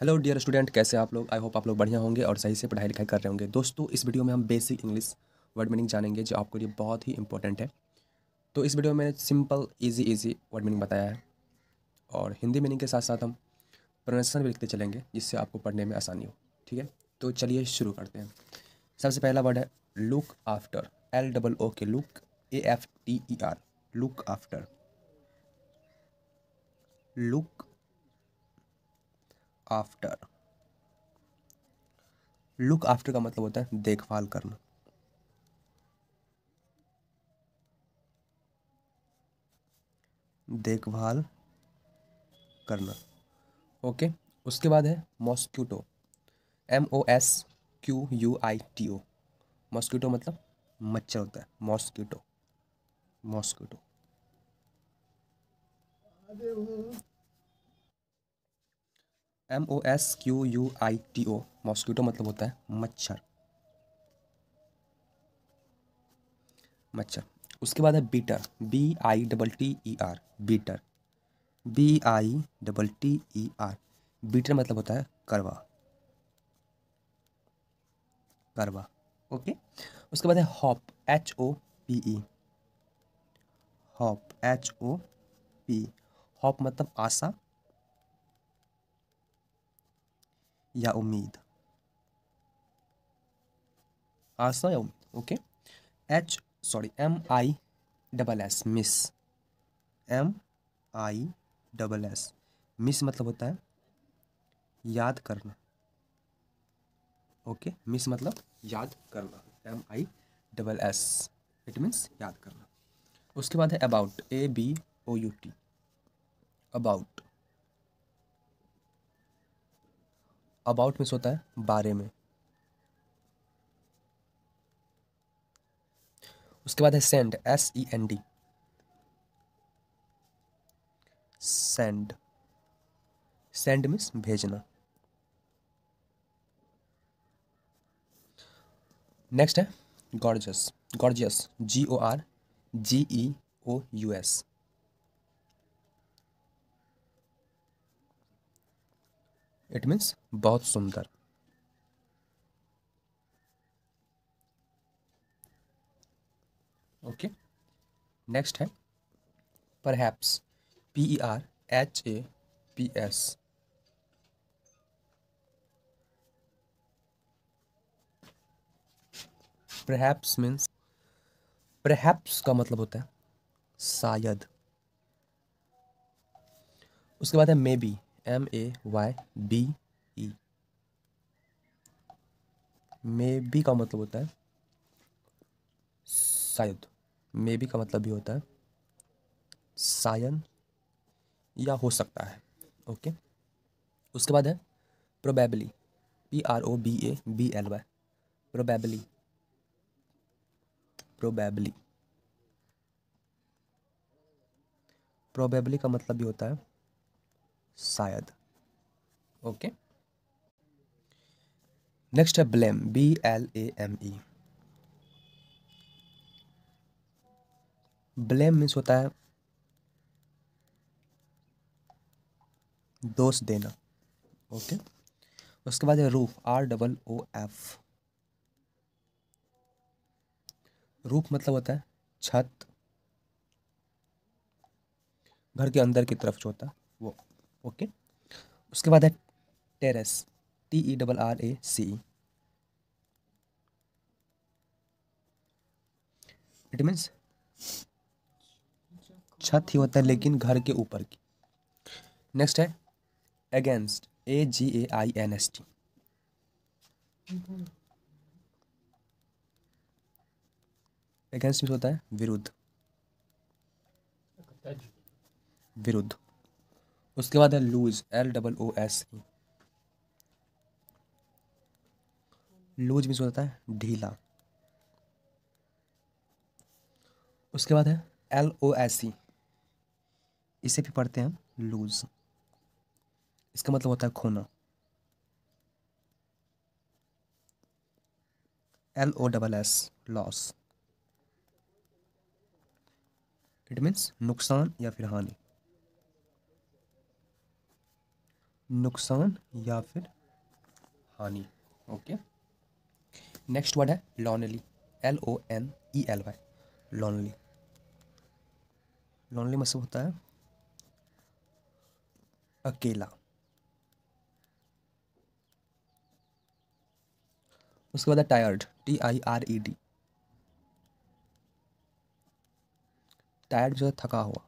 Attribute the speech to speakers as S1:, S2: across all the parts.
S1: hello dear student कैसे आप लोग आई होप आप लोग बढ़िया होंगे और सही से पढ़ाई लिखाई कर रहे होंगे दोस्तों इस वीडियो में हम बेसिक इंग्लिश वर्ड मीनिंग जानेंगे जो आपके लिए बहुत ही इंपॉर्टेंट है तो इस वीडियो में मैंने simple easy easy word meaning बताया है और हिंदी मीनिंग के साथ साथ हम प्रोनाशन भी लिखते चलेंगे जिससे आपको पढ़ने में आसानी हो ठीक है तो चलिए शुरू करते हैं सबसे पहला वर्ड है look after L double O K look A F T E R look after look after look after का मतलब होता है देखभाल करना देखभाल करना ओके उसके बाद है mosquito M O S Q U I T O mosquito मतलब मच्छर होता है mosquito mosquito M O S Q U I T O mosquito मतलब होता है मच्छर मच्छर उसके बाद है bitter B I double T E R bitter B I double T E R bitter मतलब होता है करवा करवा ओके उसके बाद है hope H O P E hope H O P hop मतलब आशा या उम्मीद आशा या उम्मीद okay H sorry M I double S miss M I double S miss मतलब होता है याद करना ओके मिस मतलब याद करना M I double S it means याद करना उसके बाद है about A B O U T about about means होता है बारे में उसके बाद है send S E N D send send means भेजना नेक्स्ट है gorgeous gorgeous G O R G E O U S it means बहुत सुंदर ओके नेक्स्ट है perhaps P E R H A P S perhaps means प्रहैप्स का मतलब होता है शायद उसके बाद है maybe M A Y B E maybe का मतलब होता है शायद मे बी का मतलब भी होता है सायन या हो सकता है ओके उसके बाद है probably P R O B A B L Y probably probably probably का मतलब भी होता है शायद ओके नेक्स्ट है blame B L A M E blame means होता है दोष देना ओके उसके बाद है roof R double O F roof मतलब होता है छत घर के अंदर की तरफ जो होता है वो ओके उसके बाद है terrace T E double R A C it means छत ही होता है लेकिन घर के ऊपर की नेक्स्ट है against A G A I N S T against होता है विरुद्ध विरुद्ध उसके बाद है loose L double O S E loose means होता है ढीला उसके बाद है एल ओ एस ई इसे भी पढ़ते हैं लूज इसका मतलब होता है खोना L O double S loss it means नुकसान या फिर हानि नुकसान या फिर हानि ओके नेक्स्ट वर्ड है lonely L O N E L Y lonely lonely मतलब होता है अकेला उसके बाद है tired T I R E D tired जो है थका हुआ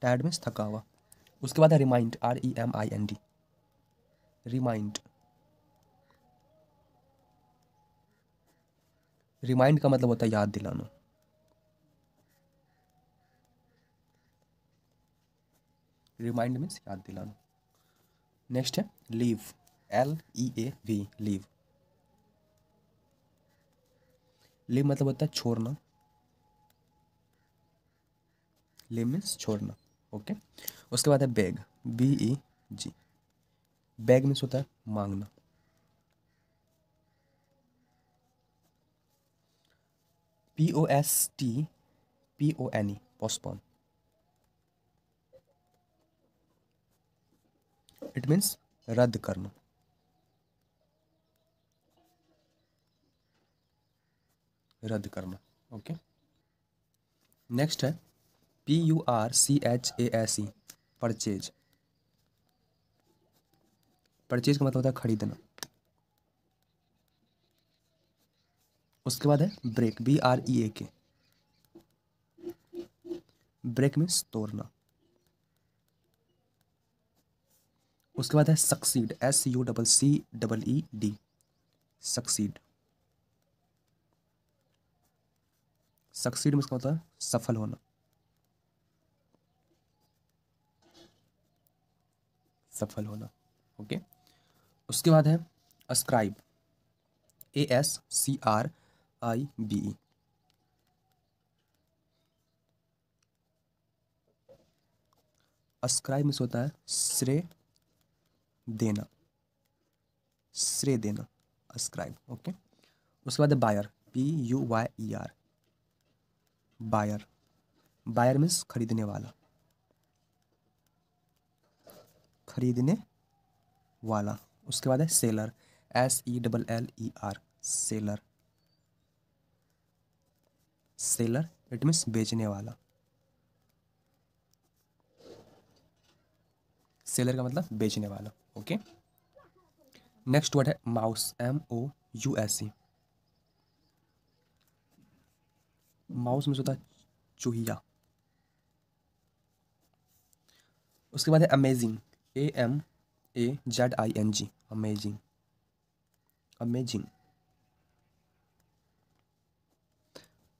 S1: टैड मीन्स थका हुआ उसके बाद है remind R E M I N D remind remind का मतलब होता है याद दिलाना रिमाइंड मीन्स याद दिलाना नेक्स्ट है leave L E A V leave leave मतलब होता है छोड़ना लीव मीन्स छोड़ना ओके उसके बाद है beg B E G beg means होता है मांगना P O S T P O N E postpone it means रद्द करना रद्द करना ओके नेक्स्ट है P U R C H A S E purchase purchase का मतलब होता है खरीदना उसके बाद है break B R E A K break में तोड़ना उसके बाद है succeed S U double C double E D succeed succeed में होता है सफल होना सफल होना ओके उसके बाद है ascribe A S C R I B E ascribe में होता है श्रेय देना श्रेय देना अस्क्राइब ओके उसके बाद है buyer P U Y E R buyer buyer means खरीदने वाला खरीदने वाला उसके बाद है seller S E double L E R seller seller it means बेचने वाला सेलर का मतलब बेचने वाला ओके नेक्स्ट वर्ड है mouse M O U S E mouse में होता है चूहिया उसके बाद है amazing A M A Z I N G amazing amazing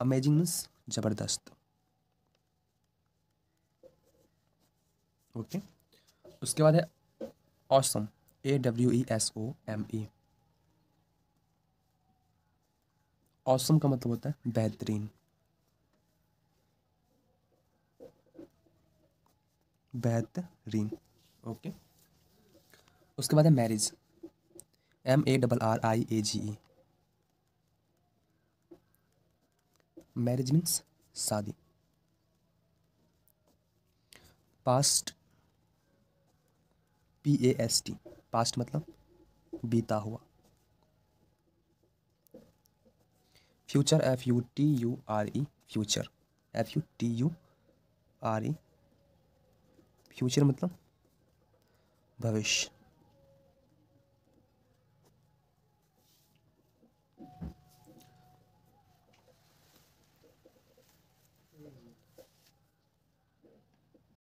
S1: amazing means ज़बरदस्त ओके उसके बाद है awesome A W E S O M E awesome का मतलब होता है बेहतरीन बेहतरीन ओके उसके बाद है marriage M A double R I A G E marriage means शादी past P A S T past मतलब बीता हुआ future F U T U R E future F U T U R E future मतलब Bawisz